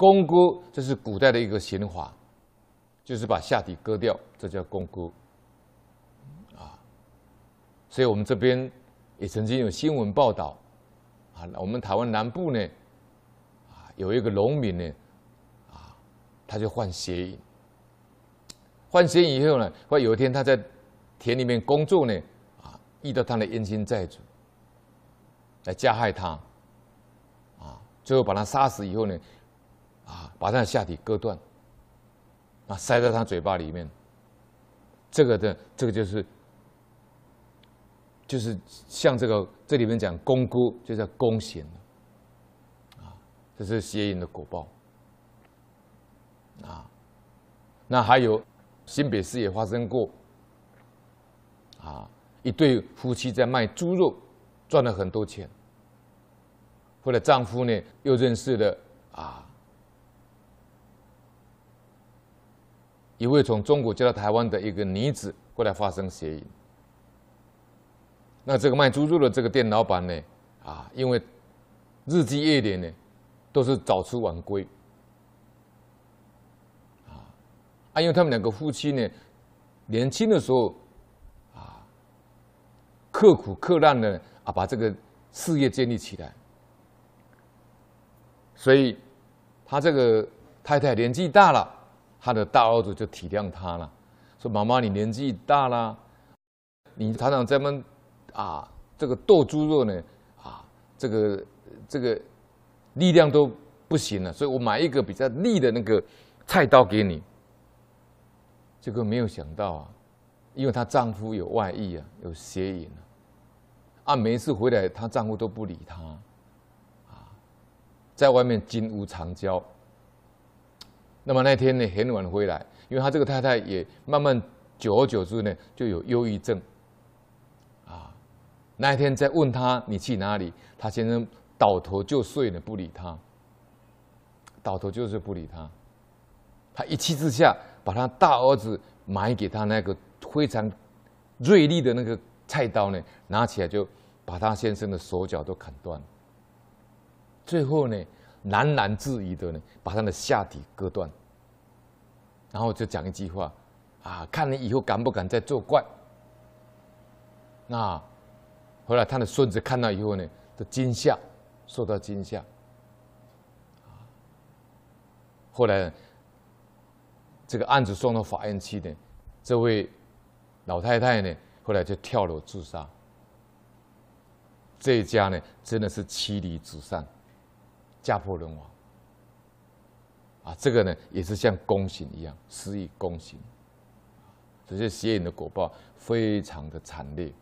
公割这是古代的一个刑法，就是把下体割掉，这叫公割。啊，所以我们这边也曾经有新闻报道，啊，我们台湾南部呢，啊，有一个农民呢，啊，他就换鞋，换鞋以后呢，或有一天他在田里面工作呢，啊，遇到他的冤亲债主来加害他，啊，最后把他杀死以后呢。啊，把他的下体割断，啊，塞在他嘴巴里面。这个的，这个就是，就是像这个，这里面讲，公姑就叫公贤啊，这是邪淫的果报，啊，那还有新北市也发生过，啊，一对夫妻在卖猪肉，赚了很多钱，后来丈夫呢又认识了啊。一位从中国嫁到台湾的一个女子过来发生协议，那这个卖猪肉的这个店老板呢，啊，因为日积月累呢，都是早出晚归，啊，啊，因为他们两个夫妻呢，年轻的时候啊，刻苦克难的啊，把这个事业建立起来，所以他这个太太年纪大了。她的大儿子就体谅她了，说：“妈妈，你年纪大了，你常常这么啊，这个剁猪肉呢，啊，这个这个力量都不行了，所以我买一个比较利的那个菜刀给你。”这个没有想到啊，因为她丈夫有外遇啊，有邪淫啊，啊，每一次回来她丈夫都不理她，啊，在外面金屋藏娇。那么那天呢，很晚回来，因为他这个太太也慢慢久而久之呢，就有忧郁症。啊，那一天在问他你去哪里，他先生倒头就睡了，不理他。倒头就是不理他，他一气之下，把他大儿子买给他那个非常锐利的那个菜刀呢，拿起来就把他先生的手脚都砍断，最后呢喃喃自语的呢，把他的下体割断。然后就讲一句话，啊，看你以后敢不敢再作怪。那，后来他的孙子看到以后呢，就惊吓，受到惊吓。后来，这个案子送到法院去呢，这位老太太呢，后来就跳楼自杀。这一家呢，真的是妻离子散，家破人亡。这个呢，也是像弓刑一样，施以弓刑，这些邪淫的果报非常的惨烈。